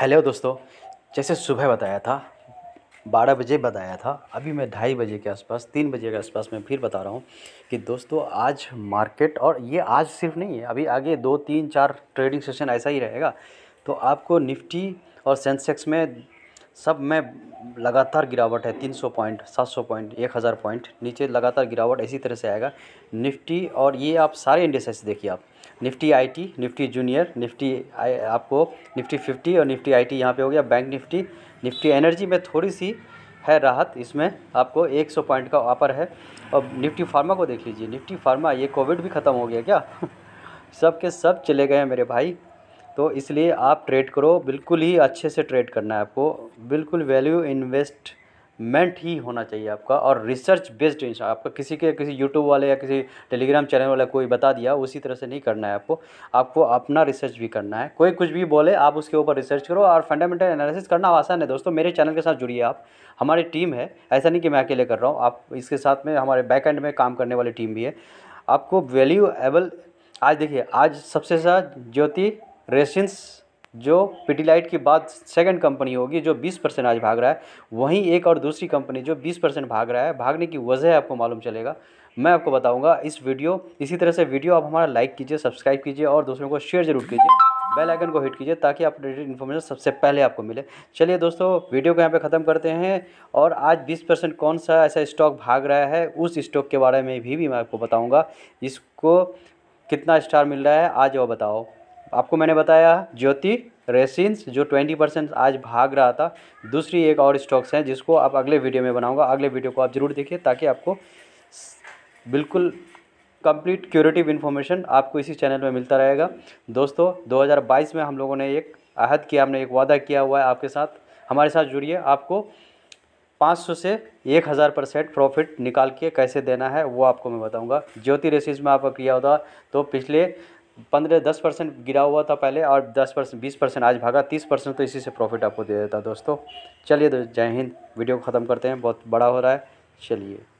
hello दोस्तों जैसे सुबह बताया था बारह बजे बताया था अभी मैं ढाई बजे के आसपास तीन बजे के आसपास मैं फिर बता रहा हूँ कि दोस्तों आज मार्केट और ये आज सिर्फ नहीं है अभी आगे दो तीन चार ट्रेडिंग सेशन ऐसा ही रहेगा तो आपको निफ्टी और सेंसेक्स में सब मैं लगातार गिरावट है 300 पॉइंट 700 पॉइंट 1000 पॉइंट नीचे लगातार गिरावट इसी तरह से आएगा निफ्टी और ये आप सारे इंडिसेस देखिए आप Nifty IT Nifty Junior Nifty आपको निफ्टी 50 और निफ्टी आईटी यहाँ पे हो गया बैंक निफ्टी निफ्टी एनर्जी में थोड़ी सी है राहत इसमें आपको एक पॉइंट का ऑपर है और निफ्टी फार्मा को देख लीजिए निफ्टी फार्मा ये कोविड भी ख़त्म हो गया क्या सब के सब चले गए हैं मेरे भाई तो इसलिए आप ट्रेड करो बिल्कुल ही अच्छे से ट्रेड करना है आपको बिल्कुल वैल्यू इन्वेस्ट मेंट ही होना चाहिए आपका और रिसर्च बेस्ड आपका किसी के किसी यूट्यूब वाले या किसी टेलीग्राम चैनल वाले कोई बता दिया उसी तरह से नहीं करना है आपको आपको अपना रिसर्च भी करना है कोई कुछ भी बोले आप उसके ऊपर रिसर्च करो और फंडामेंटल एनालिसिस करना आसान है दोस्तों मेरे चैनल के साथ जुड़िए आप हमारी टीम है ऐसा नहीं कि मैं अकेले कर रहा हूँ आप इसके साथ में हमारे बैक एंड में काम करने वाली टीम भी है आपको एबल आज देखिए आज सबसे ज़्यादा ज्योति रेसिन्स जो पिटीलाइट की बाद सेकंड कंपनी होगी जो 20 परसेंट आज भाग रहा है वहीं एक और दूसरी कंपनी जो 20 परसेंट भाग रहा है भागने की वजह आपको मालूम चलेगा मैं आपको बताऊंगा इस वीडियो इसी तरह से वीडियो आप हमारा लाइक कीजिए सब्सक्राइब कीजिए और दूसरों को शेयर जरूर कीजिए बेल आइकन को हिट कीजिए ताकि अपडेटेड इन्फॉर्मेशन सबसे पहले आपको मिले चलिए दोस्तों वीडियो को यहाँ पे ख़त्म करते हैं और आज 20 परसेंट कौन सा ऐसा स्टॉक भाग रहा है उस स्टॉक के बारे में भी, भी मैं आपको बताऊँगा जिसको कितना स्टार मिल रहा है आज वो बताओ आपको मैंने बताया ज्योति रेसिन्स जो 20 परसेंट आज भाग रहा था दूसरी एक और स्टॉक्स हैं जिसको आप अगले वीडियो में बनाऊंगा अगले वीडियो को आप ज़रूर देखिए ताकि आपको बिल्कुल कंप्लीट क्यूरेटिव इन्फॉर्मेशन आपको इसी चैनल में मिलता रहेगा दोस्तों 2022 में हम लोगों ने एक अहद किया हमने एक वादा किया हुआ है आपके साथ हमारे साथ जुड़िए आपको पाँच से एक परसेंट प्रॉफिट निकाल के कैसे देना है वो आपको मैं बताऊँगा ज्योति रेसिन्स में आपका किया होता तो पिछले पंद्रह दस परसेंट गिरा हुआ था पहले और दस परसेंट बीस परसेंट आज भागा तीस परसेंट तो इसी से प्रॉफिट आपको दे देता दोस्तों चलिए दोस्त तो जय हिंद वीडियो को ख़त्म करते हैं बहुत बड़ा हो रहा है चलिए